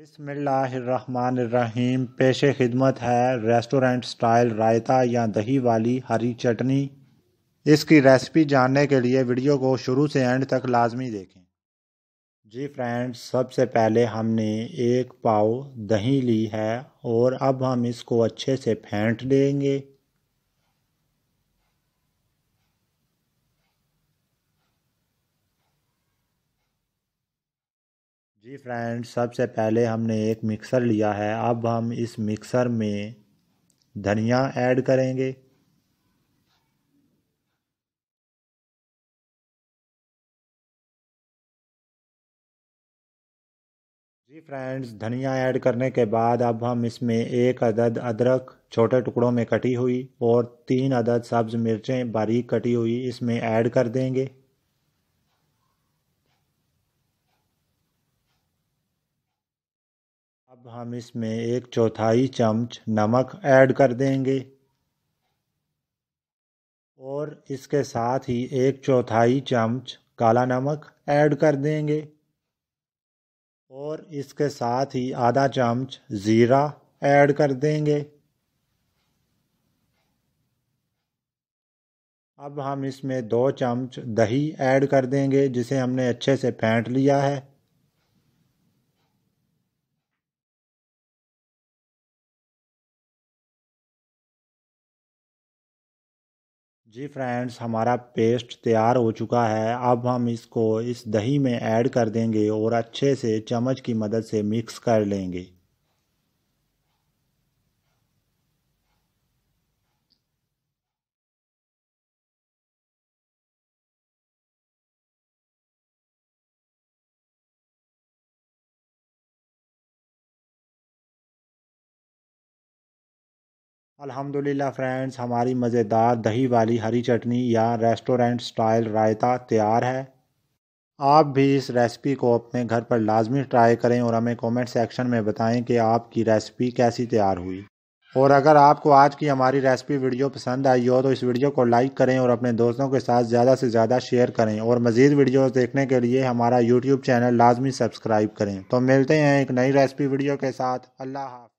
बिसमीम पेश खिदमत है रेस्टोरेंट स्टाइल रायता या दही वाली हरी चटनी इसकी रेसिपी जानने के लिए वीडियो को शुरू से एंड तक लाजमी देखें जी फ्रेंड्स सबसे पहले हमने एक पाव दही ली है और अब हम इसको अच्छे से फेंट देंगे जी फ्रेंड्स सबसे पहले हमने एक मिक्सर लिया है अब हम इस मिक्सर में धनिया ऐड करेंगे जी फ्रेंड्स धनिया ऐड करने के बाद अब हम इसमें एक अदद अदरक छोटे टुकड़ों में कटी हुई और तीन अदद सब्ज़ मिर्चें बारीक कटी हुई इसमें ऐड कर देंगे हम इसमें एक चौथाई चम्मच नमक ऐड कर देंगे और इसके साथ ही एक चौथाई चम्मच काला नमक ऐड कर देंगे और इसके साथ ही आधा चम्मच ज़ीरा ऐड कर देंगे अब हम इसमें दो चम्मच दही ऐड कर देंगे जिसे हमने अच्छे से फेंट लिया है जी फ्रेंड्स हमारा पेस्ट तैयार हो चुका है अब हम इसको इस दही में ऐड कर देंगे और अच्छे से चम्मच की मदद से मिक्स कर लेंगे अल्हम्दुलिल्लाह फ्रेंड्स हमारी मज़ेदार दही वाली हरी चटनी या रेस्टोरेंट स्टाइल रायता तैयार है आप भी इस रेसिपी को अपने घर पर लाजमी ट्राई करें और हमें कमेंट सेक्शन में बताएं कि आपकी रेसिपी कैसी तैयार हुई और अगर आपको आज की हमारी रेसिपी वीडियो पसंद आई हो तो इस वीडियो को लाइक करें और अपने दोस्तों के साथ ज़्यादा से ज़्यादा शेयर करें और मज़ीद वीडियोज़ देखने के लिए हमारा यूट्यूब चैनल लाजमी सब्सक्राइब करें तो मिलते हैं एक नई रेसिपी वीडियो के साथ अल्लाह हाफ